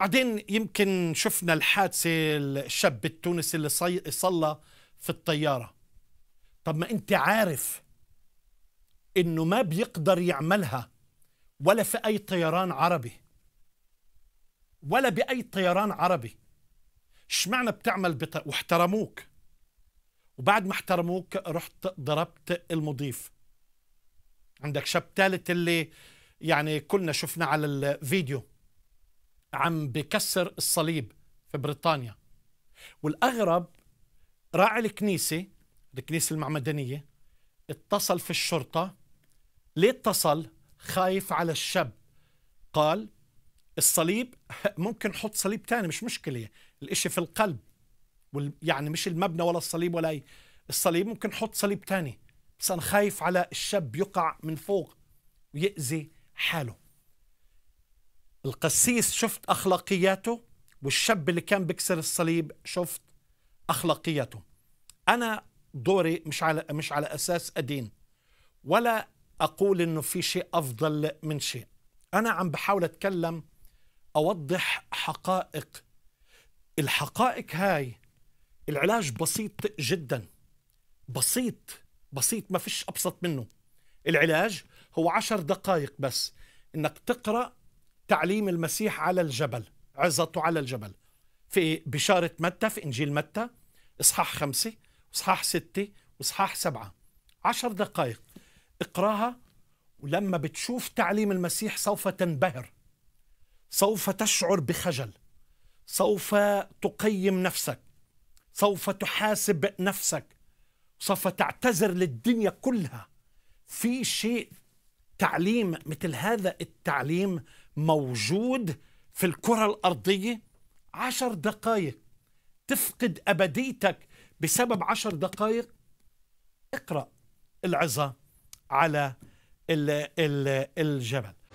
بعدين يمكن شفنا الحادثة الشاب التونسي اللي صلى في الطيارة طب ما أنت عارف إنه ما بيقدر يعملها ولا في أي طيران عربي ولا بأي طيران عربي اشمعنى بتعمل بط... واحترموك وبعد ما احترموك رحت ضربت المضيف عندك شاب ثالث اللي يعني كلنا شفنا على الفيديو عم بكسر الصليب في بريطانيا والأغرب راعي الكنيسة الكنيسة المعمدانية اتصل في الشرطة ليه اتصل خايف على الشاب قال الصليب ممكن نحط صليب تاني مش مشكلة الإشي في القلب يعني مش المبنى ولا الصليب ولا أي الصليب ممكن نحط صليب تاني بس أنا خايف على الشاب يقع من فوق ويأذي حاله القسيس شفت أخلاقياته والشاب اللي كان بيكسر الصليب شفت أخلاقياته أنا دوري مش على مش على أساس أدين ولا أقول إنه في شيء أفضل من شيء أنا عم بحاول أتكلم أوضح حقائق الحقائق هاي العلاج بسيط جدا بسيط بسيط ما فيش أبسط منه العلاج هو عشر دقائق بس إنك تقرأ تعليم المسيح على الجبل عظته على الجبل في بشارة متى في إنجيل متى إصحاح خمسة إصحاح ستة وإصحاح سبعة عشر دقائق اقراها ولما بتشوف تعليم المسيح سوف تنبهر سوف تشعر بخجل سوف تقيم نفسك سوف تحاسب نفسك سوف تعتذر للدنيا كلها في شيء تعليم مثل هذا التعليم موجود في الكرة الأرضية عشر دقايق تفقد أبديتك بسبب عشر دقايق اقرأ العظة على الجبل